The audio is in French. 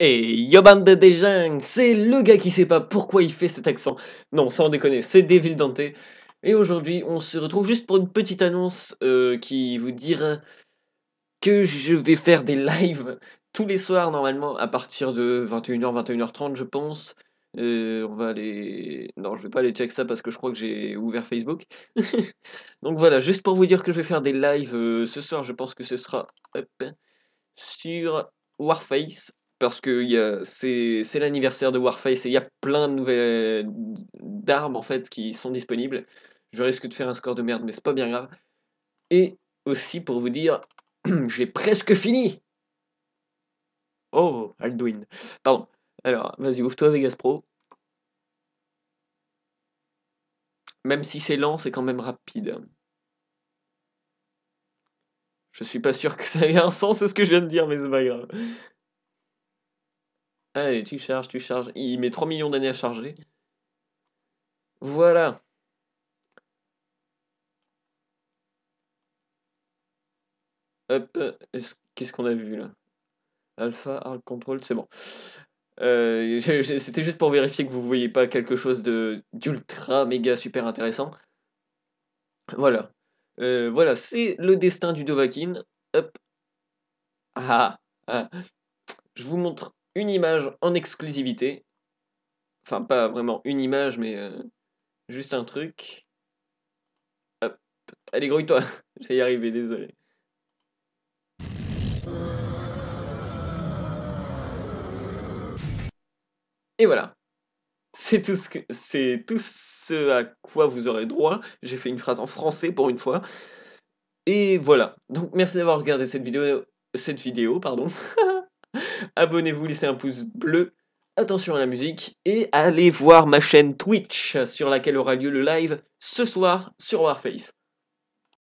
Et Yoban de bande c'est le gars qui sait pas pourquoi il fait cet accent. Non, sans déconner, c'est Devil Dante. Et aujourd'hui, on se retrouve juste pour une petite annonce euh, qui vous dira que je vais faire des lives tous les soirs normalement à partir de 21h, 21h30 je pense. Euh, on va aller... Non, je vais pas aller check ça parce que je crois que j'ai ouvert Facebook. Donc voilà, juste pour vous dire que je vais faire des lives euh, ce soir, je pense que ce sera sur Warface parce que c'est, l'anniversaire de Warface et il y a plein de nouvelles d'armes en fait qui sont disponibles. Je risque de faire un score de merde, mais c'est pas bien grave. Et aussi pour vous dire, j'ai presque fini. Oh, Alduin. Pardon. Alors, vas-y, ouvre-toi Vegas Pro. Même si c'est lent, c'est quand même rapide. Je suis pas sûr que ça ait un sens, c'est ce que je viens de dire, mais c'est pas grave. Allez, ah, tu charges, tu charges. Il met 3 millions d'années à charger. Voilà. Hop, qu'est-ce qu'on a vu là Alpha, Arc control, c'est bon. Euh, c'était juste pour vérifier que vous ne voyez pas quelque chose d'ultra méga super intéressant. Voilà. Euh, voilà, c'est le destin du Dovakin. Hop. Ah, ah. Je vous montre une image en exclusivité. Enfin, pas vraiment une image, mais euh, juste un truc. Hop. Allez, grouille-toi. J'ai y arrivé, désolé. Et voilà. C'est tout, ce c'est tout ce à quoi vous aurez droit. J'ai fait une phrase en français pour une fois. Et voilà. Donc merci d'avoir regardé cette vidéo. Cette vidéo, pardon. Abonnez-vous, laissez un pouce bleu, attention à la musique, et allez voir ma chaîne Twitch sur laquelle aura lieu le live ce soir sur Warface.